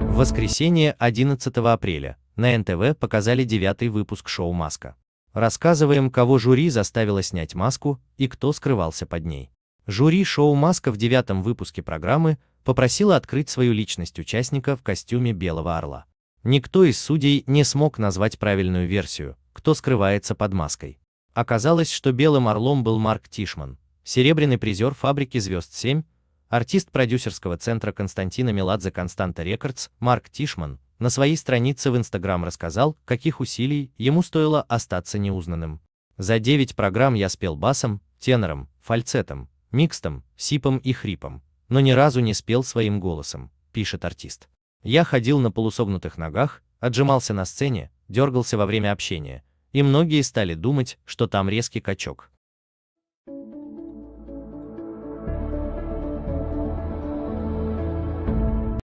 В воскресенье 11 апреля на НТВ показали девятый выпуск шоу «Маска». Рассказываем, кого жюри заставило снять маску и кто скрывался под ней. Жюри шоу «Маска» в девятом выпуске программы попросило открыть свою личность участника в костюме Белого Орла. Никто из судей не смог назвать правильную версию, кто скрывается под маской. Оказалось, что Белым Орлом был Марк Тишман, серебряный призер фабрики «Звезд-7», артист продюсерского центра Константина Меладзе «Константа Рекордс» Марк Тишман на своей странице в Инстаграм рассказал, каких усилий ему стоило остаться неузнанным. «За 9 программ я спел басом, тенором, фальцетом, микстом, сипом и хрипом, но ни разу не спел своим голосом», пишет артист. «Я ходил на полусогнутых ногах, отжимался на сцене, дергался во время общения, и многие стали думать, что там резкий качок.